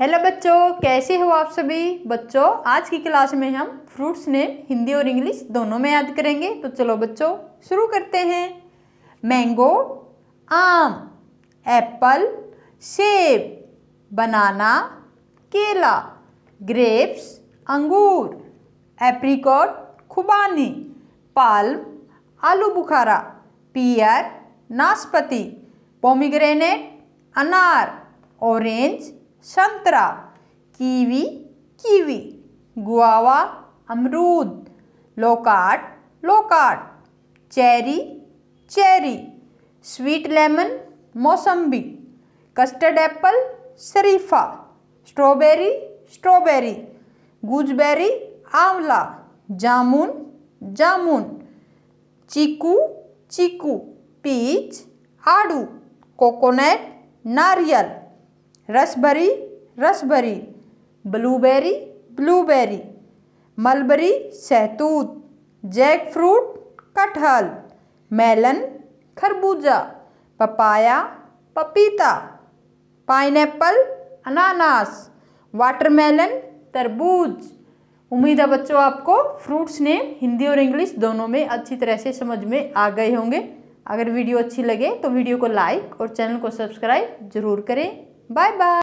hello बच्चों कैसे हो आप सभी बच्चों आज की क्लास में हम फ्रूट्स नेम हिंदी और इंग्लिश दोनों में याद करेंगे तो चलो बच्चों शुरू करते हैं मैंगो आम एप्पल सेब बनाना केला ग्रेप्स अंगूर एप्रिकॉट खुबानी पाल्म आलू बुखारा पियर नाशपति पोमीग्रेनेट अनार ऑरेंज संतरा कीवी कीवी गुआवा अमरूद loquat loquat cherry cherry sweet lemon मौसम्बी कस्टर्ड एप्पल शरीफा स्ट्रॉबेरी स्ट्रॉबेरी गुजबेरी आंवला जामुन जामुन चीकू चीकू पीच आड़ू कोकोनट नारियल रसभरी रसबरी ब्लूबेरी ब्लूबेरी मलबरी सैतूत जैक फ्रूट कटहल मेलन खरबूजा पपाया पपीता पाइनएप्पल अनानास वाटरमेलन तरबूज उम्मीद है बच्चों आपको फ्रूट्स नेम हिंदी और इंग्लिश दोनों में अच्छी तरह से समझ में आ गए होंगे अगर वीडियो अच्छी लगे तो वीडियो को लाइक और चैनल को सब्सक्राइब जरूर करें बाय बाय